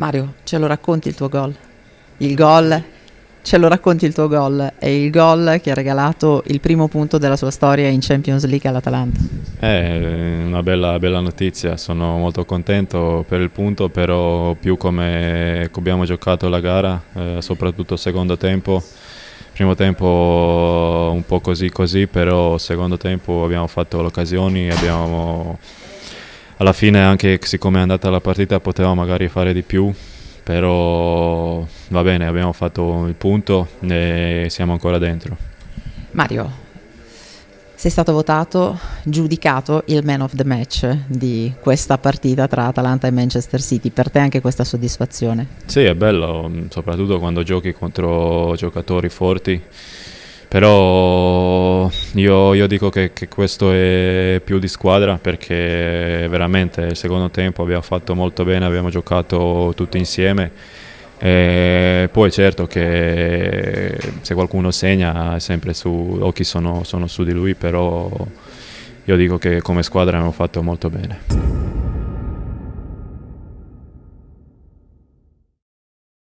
Mario, ce lo racconti il tuo gol? Il gol, ce lo racconti il tuo gol? È il gol che ha regalato il primo punto della sua storia in Champions League all'Atalanta. È eh, una bella, bella notizia, sono molto contento per il punto, però più come abbiamo giocato la gara, eh, soprattutto secondo tempo, primo tempo un po' così così, però secondo tempo abbiamo fatto le occasioni, abbiamo alla fine anche siccome è andata la partita potevamo magari fare di più, però va bene, abbiamo fatto il punto e siamo ancora dentro. Mario, sei stato votato, giudicato il man of the match di questa partita tra Atalanta e Manchester City, per te anche questa soddisfazione? Sì, è bello, soprattutto quando giochi contro giocatori forti, però io, io dico che, che, questo è più di squadra perché veramente il secondo tempo abbiamo fatto molto bene, abbiamo giocato tutti insieme. E poi certo che se qualcuno segna sempre su, occhi sono, sono su di lui, però io dico che come squadra abbiamo fatto molto bene.